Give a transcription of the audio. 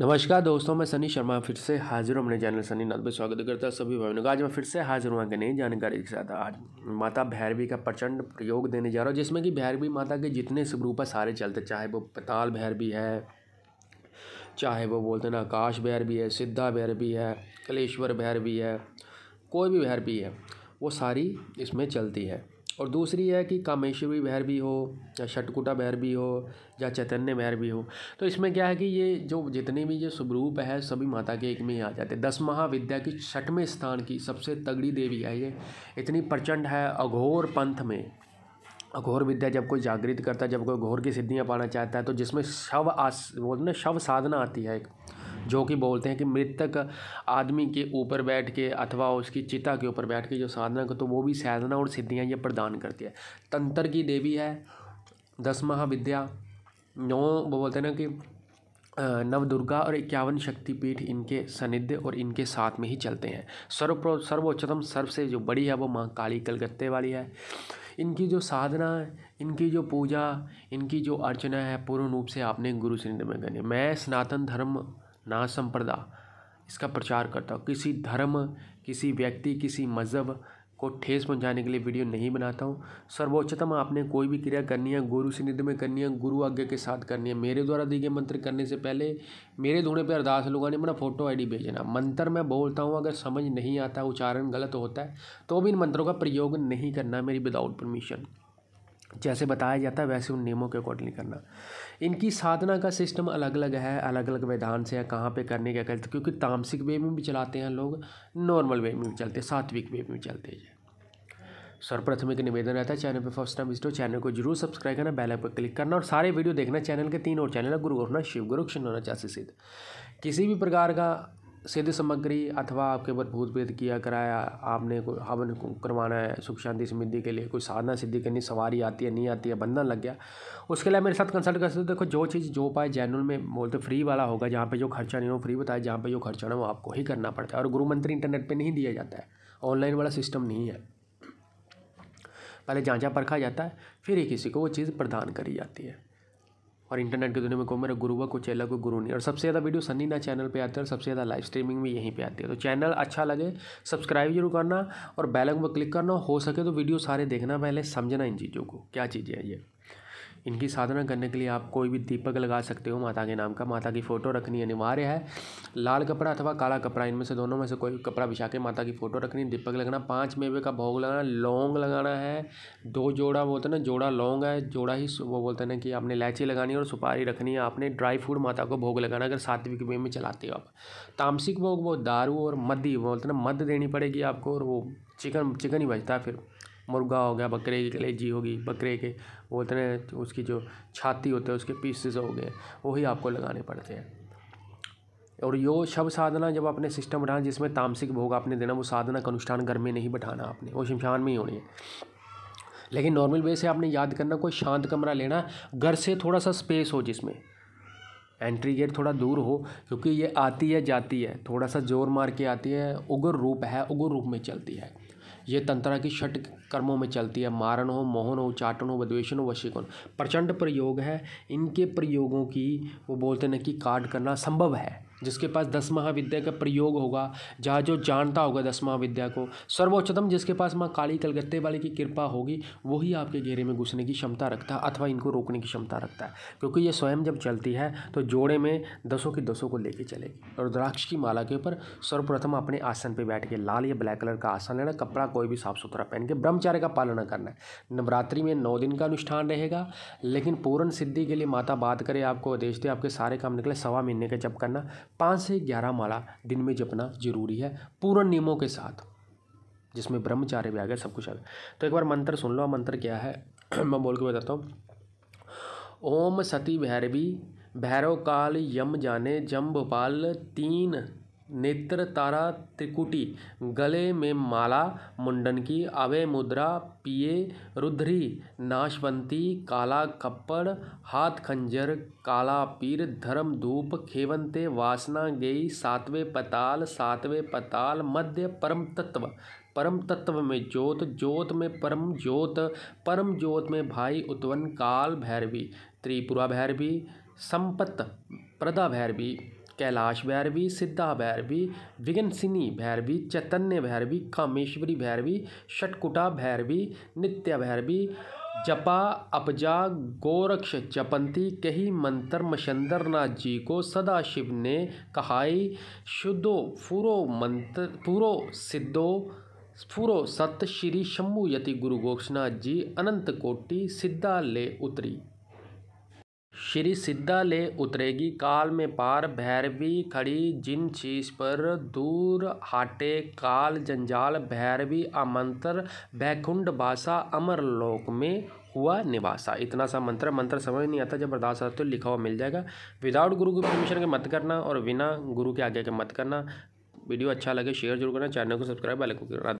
नमस्कार दोस्तों मैं सनी शर्मा फिर से हाजिर हूँ अपने चैनल सनी नाथ पर स्वागत करता हूँ सभी भाइयों का आज मैं फिर से हाजिर हुआ कि नई जानकारी के साथ आज माता भैरवी का प्रचंड प्रयोग देने जा रहा हूँ जिसमें कि भैरवी माता के जितने स्वरूप है सारे चलते चाहे वो पताल भैरवी है चाहे वो बोलते ना आकाश भैरवी है सिद्धा भैरवी है कलेश्वर भैरवी है कोई भी भैरवी है वो सारी इसमें चलती है और दूसरी है कि कामेश्वरी बहर भी हो या शटकुटा बहर भी हो या चैतन्य बहर भी हो तो इसमें क्या है कि ये जो जितने भी ये स्वरूप है सभी माता के एक में ही आ जाते हैं दस महाविद्या की छठवें स्थान की सबसे तगड़ी देवी है ये इतनी प्रचंड है अघोर पंथ में अघोर विद्या जब कोई जागृत करता है जब कोई घोर की सिद्धियाँ पाना चाहता है तो जिसमें शव आस बोलते ना शव साधना आती है एक जो कि बोलते हैं कि मृतक आदमी के ऊपर बैठ के अथवा उसकी चिता के ऊपर बैठ के जो साधना करते तो वो भी साधना और सिद्धियाँ ये प्रदान करती है तंत्र की देवी है दस महाविद्या नौ वो बोलते हैं ना कि नव दुर्गा और इक्यावन शक्तिपीठ इनके सानिध्य और इनके साथ में ही चलते हैं सर्व सर्वोच्चतम सर्व से जो बड़ी है वो माँ काली कलकत्ते वाली है इनकी जो साधना इनकी जो पूजा इनकी जो अर्चना है पूर्ण रूप से आपने गुरु सिंध में करनी मैं सनातन धर्म ना संप्रदा इसका प्रचार करता हूँ किसी धर्म किसी व्यक्ति किसी मज़हब को ठेस पहुँचाने के लिए वीडियो नहीं बनाता हूँ सर्वोच्चतम आपने कोई भी क्रिया करनी है गुरु से निधि में करनी है गुरु आज्ञा के साथ करनी है मेरे द्वारा दिए गए मंत्र करने से पहले मेरे धुने पर अरदास लोगों ने मेरा फोटो आईडी भेजना मंत्र मैं बोलता हूँ अगर समझ नहीं आता उच्चारण गलत होता है तो भी इन मंत्रों का प्रयोग नहीं करना मेरी विदाउट परमिशन जैसे बताया जाता है वैसे उन नियमों के अकॉर्डिंग करना इनकी साधना का सिस्टम अलग अलग है अलग अलग विधान से है कहाँ पे करने का करते क्योंकि तामसिक वे में भी चलाते हैं लोग नॉर्मल वे में भी चलते हैं सात्विक वे में भी चलते हैं सर्वप्रथम एक निवेदन रहता है चैनल पर फर्स्ट टाइम विजिट हो चैनल को जरूर सब्सक्राइब करना बेल पर क्लिक करना और सारे वीडियो देखना चैनल के तीन और चैनल है गुरु गोरखना शिव गुरु क्षण होना चाहते सिद्ध किसी भी प्रकार का सिद्ध सामग्री अथवा आपके ऊपर भूत भेद किया कराया आपने कोई हवन करवाना है सुख शांति समृद्धि के लिए कोई साधना सिद्धि करनी सवारी आती है नहीं आती है बंधन लग गया उसके लिए मेरे साथ कंसल्ट कर सकते हो देखो जो चीज़ जो पाए जैनल में बोलते फ्री वाला होगा जहाँ पे जो खर्चा नहीं हो फ्री बताया जहाँ पे जो खर्चा ना हो आपको ही करना पड़ता है और गुरु मंत्र इंटरनेट पर नहीं दिया जाता है ऑनलाइन वाला सिस्टम नहीं है पहले जाँचा परखा जाता है फिर ही किसी को वो चीज़ प्रदान करी जाती है और इंटरनेट की दुनिया में कोमर मेरा कुचेला को गुरु नहीं और सबसे ज़्यादा वीडियो सन्नी ना चैनल पे आते हैं और सबसे ज़्यादा लाइव स्ट्रीमिंग भी यहीं पे आती है तो चैनल अच्छा लगे सब्सक्राइब जरूर करना और बैलन पर क्लिक करना हो सके तो वीडियो सारे देखना पहले समझना इन चीज़ों को क्या चीज़ें हैं ये इनकी साधना करने के लिए आप कोई भी दीपक लगा सकते हो माता के नाम का माता की फ़ोटो रखनी अनिवार्य है लाल कपड़ा अथवा काला कपड़ा इनमें से दोनों में से कोई कपड़ा बिछा के माता की फ़ोटो रखनी दीपक लगाना पाँच मेवे का भोग लगाना लौंग लगाना है दो जोड़ा बोलते ना जोड़ा लौंग है जोड़ा ही वो बोलते ना कि आपने इलायची लगानी है और सुपारी रखनी है आपने ड्राई फ्रूट माता को भोग लगाना अगर सात्विक वे में चलाते हो आप तामसिक भोग वो दारू और मद्दी बोलते ना मद देनी पड़ेगी आपको और वो चिकन चिकन ही बचता है फिर मुर्गा हो गया बकरे की कलेजी होगी बकरे के बोलते हैं उसकी जो छाती होती है उसके पीसेस हो गए वही आपको लगाने पड़ते हैं और यो शब साधना जब आपने सिस्टम बढ़ाना जिसमें तामसिक भोग आपने देना वो साधना का अनुष्ठान घर में नहीं बैठाना आपने वो शमशान में ही होनी है लेकिन नॉर्मल वे से आपने याद करना कोई शांत कमरा लेना घर से थोड़ा सा स्पेस हो जिसमें एंट्री गेट थोड़ा दूर हो क्योंकि ये आती है जाती है थोड़ा सा जोर मार के आती है उग्र रूप है उग्र रूप में चलती है ये तंत्रा की छठ कर्मों में चलती है मारण हो मोहन हो चाटन हो बद्वेशन हो वशीकरण प्रचंड प्रयोग है इनके प्रयोगों की वो बोलते ना कि काट करना संभव है जिसके पास दस महाविद्या का प्रयोग होगा जहाँ जो जानता होगा दस महाविद्या को सर्वोच्चतम जिसके पास माँ काली कलकत्ते वाले की कृपा होगी वही आपके घेरे में घुसने की क्षमता रखता है अथवा इनको रोकने की क्षमता रखता है क्योंकि ये स्वयं जब चलती है तो जोड़े में दसों की दसों को लेके चलेगी और द्राक्ष की माला के ऊपर सर्वप्रथम अपने आसन पर बैठ के लाल या ब्लैक कलर का आसन लेना कपड़ा कोई भी साफ सुथरा पहन के ब्रह्मचार्य का पालन करना है नवरात्रि में नौ दिन का अनुष्ठान रहेगा लेकिन पूर्ण सिद्धि के लिए माता बात करे आपको आदेश दे आपके सारे काम निकले सवा महीने का जब करना पाँच से ग्यारह माला दिन में जपना जरूरी है पूर्ण नियमों के साथ जिसमें ब्रह्मचार्य भी आ गया सब कुछ आ गया तो एक बार मंत्र सुन लो मंत्र क्या है मैं बोल के बताता हूँ ओम सती भैरवी भैरव काल यम जाने जम्बपाल तीन नेत्र तारा त्रिकुटी गले में माला मुंडन की अवय मुद्रा पिये रुधरी नाशवंती काला कप्पड़ हाथ खंजर काला पीर धर्म धूप खेवंते वासना गेई सातवें पताल सातवें पताल मध्य परम तत्व परम तत्व में ज्योत ज्योत में परम ज्योत परम ज्योत में भाई उत्वन काल भैरवी त्रिपुरा भैरवी संपत प्रदा भैरवी कैलाश भैरवी सिद्धा भैरवी सिनी भैरवी चैतन्य भैरवी कामेश्वरी भैरवी षटकुटा भैरवी नित्य भैरवी जपा अपजा गोरक्ष जपंती कही मंत्र मशंदरनाथ जी को सदाशिव ने कहाई शुद्धो फूरो मंत्र पूरो सिद्धो फूरो सत श्री शंभु यति गुरु गोक्षनाथ जी अनंत कोटि सिद्धा ले उतरी श्री सिद्धा ले उतरेगी काल में पार भैरवी खड़ी जिन चीज पर दूर हाटे काल जंजाल भैरवी आमंत्र भैकुंड भाषा अमर लोक में हुआ निवासा इतना सा मंत्र मंत्र समझ नहीं आता जब अरदास तो लिखा हुआ मिल जाएगा विदाउट गुरु की परमिशन के मत करना और बिना गुरु के आगे के मत करना वीडियो अच्छा लगे शेयर जरूर करना चैनल को सब्सक्राइब वाले को